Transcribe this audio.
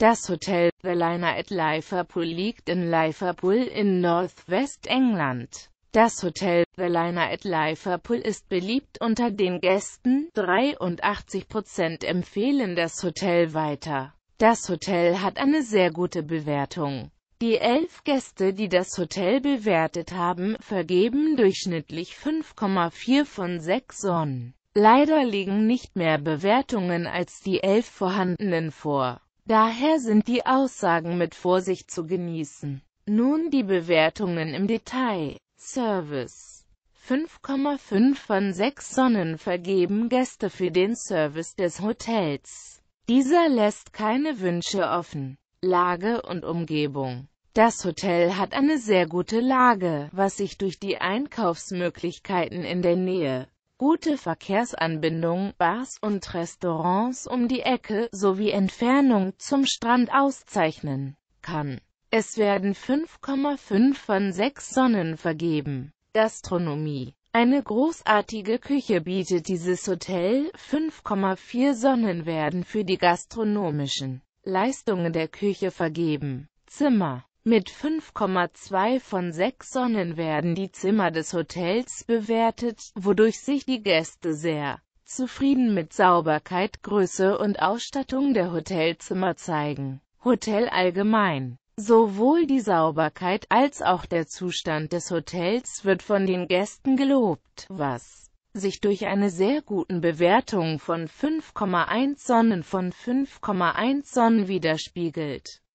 Das Hotel The Liner at Liverpool liegt in Liverpool in Northwest England. Das Hotel The Liner at Liverpool ist beliebt unter den Gästen, 83% empfehlen das Hotel weiter. Das Hotel hat eine sehr gute Bewertung. Die elf Gäste, die das Hotel bewertet haben, vergeben durchschnittlich 5,4 von 6 Sonnen. Leider liegen nicht mehr Bewertungen als die elf vorhandenen vor. Daher sind die Aussagen mit Vorsicht zu genießen. Nun die Bewertungen im Detail. Service 5,5 von 6 Sonnen vergeben Gäste für den Service des Hotels. Dieser lässt keine Wünsche offen. Lage und Umgebung Das Hotel hat eine sehr gute Lage, was sich durch die Einkaufsmöglichkeiten in der Nähe gute Verkehrsanbindung, Bars und Restaurants um die Ecke sowie Entfernung zum Strand auszeichnen kann. Es werden 5,5 von 6 Sonnen vergeben. Gastronomie eine großartige Küche bietet dieses Hotel, 5,4 Sonnen werden für die gastronomischen Leistungen der Küche vergeben. Zimmer mit 5,2 von 6 Sonnen werden die Zimmer des Hotels bewertet, wodurch sich die Gäste sehr zufrieden mit Sauberkeit, Größe und Ausstattung der Hotelzimmer zeigen. Hotel allgemein Sowohl die Sauberkeit als auch der Zustand des Hotels wird von den Gästen gelobt, was sich durch eine sehr guten Bewertung von 5,1 Sonnen von 5,1 Sonnen widerspiegelt.